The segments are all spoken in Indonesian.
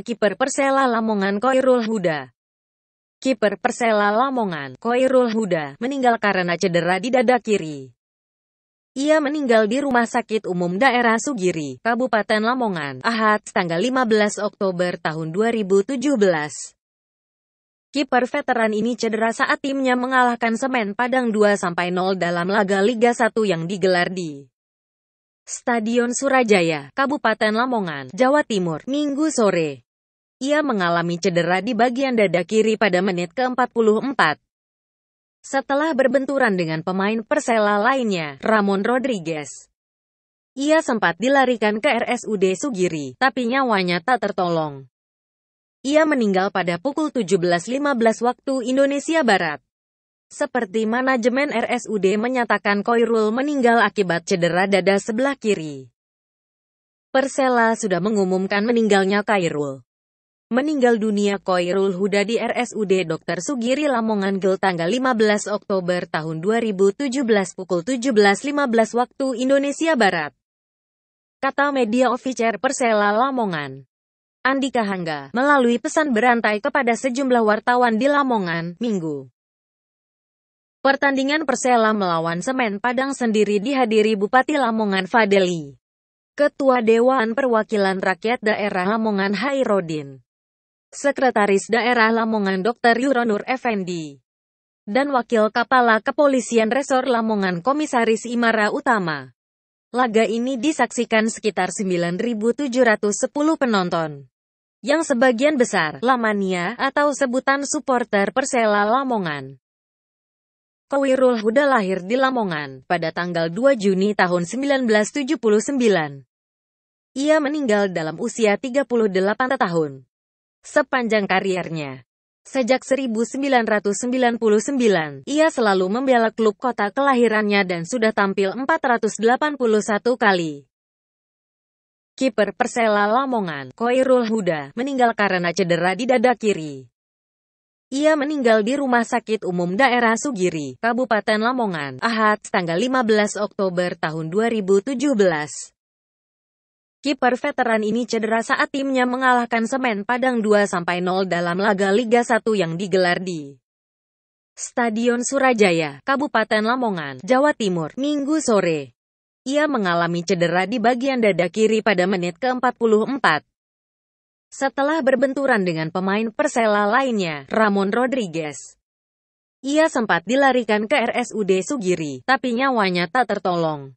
Kiper Persela Lamongan Koirul Huda Kiper Persela Lamongan Koirul Huda meninggal karena cedera di dada kiri. Ia meninggal di Rumah Sakit Umum Daerah Sugiri, Kabupaten Lamongan, Ahad, tanggal 15 Oktober tahun 2017. Kiper veteran ini cedera saat timnya mengalahkan Semen Padang 2-0 dalam laga Liga 1 yang digelar di Stadion Surajaya, Kabupaten Lamongan, Jawa Timur, Minggu sore. Ia mengalami cedera di bagian dada kiri pada menit ke-44. Setelah berbenturan dengan pemain Persela lainnya, Ramon Rodriguez, ia sempat dilarikan ke RSUD Sugiri, tapi nyawanya tak tertolong. Ia meninggal pada pukul 17.15 waktu Indonesia Barat. Seperti manajemen RSUD menyatakan Koirul meninggal akibat cedera dada sebelah kiri. Persela sudah mengumumkan meninggalnya Kairul meninggal dunia Koirul Huda di RSUD Dr. Sugiri Lamongan Gel tanggal 15 Oktober tahun 2017 pukul 17.15 waktu Indonesia Barat. Kata media officer Persela Lamongan. Andika Hangga, melalui pesan berantai kepada sejumlah wartawan di Lamongan, Minggu. Pertandingan Persela melawan Semen Padang sendiri dihadiri Bupati Lamongan Fadeli. Ketua Dewan Perwakilan Rakyat Daerah Lamongan Hairodin. Sekretaris Daerah Lamongan Dr. Yuronur Effendi, dan Wakil Kepala Kepolisian Resor Lamongan Komisaris Imara Utama. Laga ini disaksikan sekitar 9.710 penonton. Yang sebagian besar, Lamania, atau sebutan supporter Persela Lamongan. Kowirul Huda lahir di Lamongan, pada tanggal 2 Juni tahun 1979. Ia meninggal dalam usia 38 tahun sepanjang karirnya, Sejak 1999, ia selalu membela klub kota kelahirannya dan sudah tampil 481 kali. Kiper Persela Lamongan, Koirul Huda, meninggal karena cedera di dada kiri. Ia meninggal di Rumah Sakit Umum Daerah Sugiri, Kabupaten Lamongan, Ahad, tanggal 15 Oktober tahun 2017. Kiper veteran ini cedera saat timnya mengalahkan Semen Padang 2-0 dalam laga Liga 1 yang digelar di Stadion Surajaya, Kabupaten Lamongan, Jawa Timur, Minggu sore. Ia mengalami cedera di bagian dada kiri pada menit ke-44. Setelah berbenturan dengan pemain Persela lainnya, Ramon Rodriguez. Ia sempat dilarikan ke RSUD Sugiri, tapi nyawanya tak tertolong.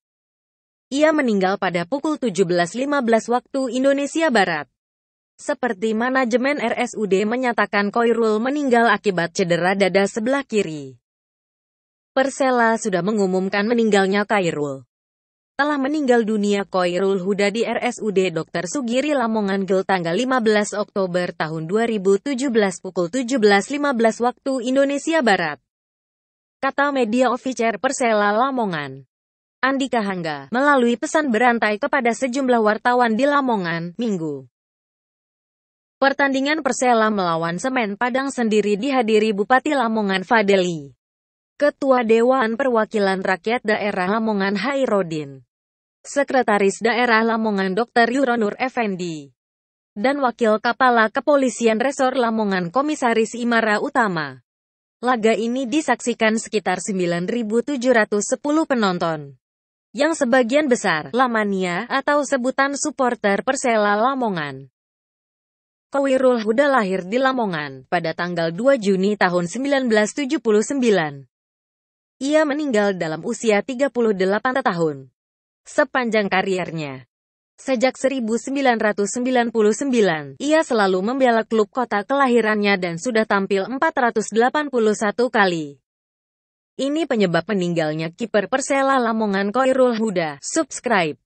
Ia meninggal pada pukul 17.15 waktu Indonesia Barat. Seperti manajemen RSUD menyatakan Koirul meninggal akibat cedera dada sebelah kiri. Persela sudah mengumumkan meninggalnya Koirul. Telah meninggal dunia Koirul Huda di RSUD Dr. Sugiri Lamongan Gel tanggal 15 Oktober tahun 2017 pukul 17.15 waktu Indonesia Barat. Kata media official Persela Lamongan. Andika Hangga, melalui pesan berantai kepada sejumlah wartawan di Lamongan, Minggu. Pertandingan Persela melawan Semen Padang sendiri dihadiri Bupati Lamongan Fadeli. Ketua Dewan Perwakilan Rakyat Daerah Lamongan Hairodin. Sekretaris Daerah Lamongan Dr. Yuronur Effendi. Dan Wakil Kepala Kepolisian Resor Lamongan Komisaris Imara Utama. Laga ini disaksikan sekitar 9.710 penonton yang sebagian besar Lamania atau sebutan supporter Persela Lamongan. Kowirul Huda lahir di Lamongan pada tanggal 2 Juni tahun 1979. Ia meninggal dalam usia 38 tahun. Sepanjang karirnya, sejak 1999, ia selalu membela klub kota kelahirannya dan sudah tampil 481 kali. Ini penyebab meninggalnya kiper Persela Lamongan Koirul Huda. Subscribe.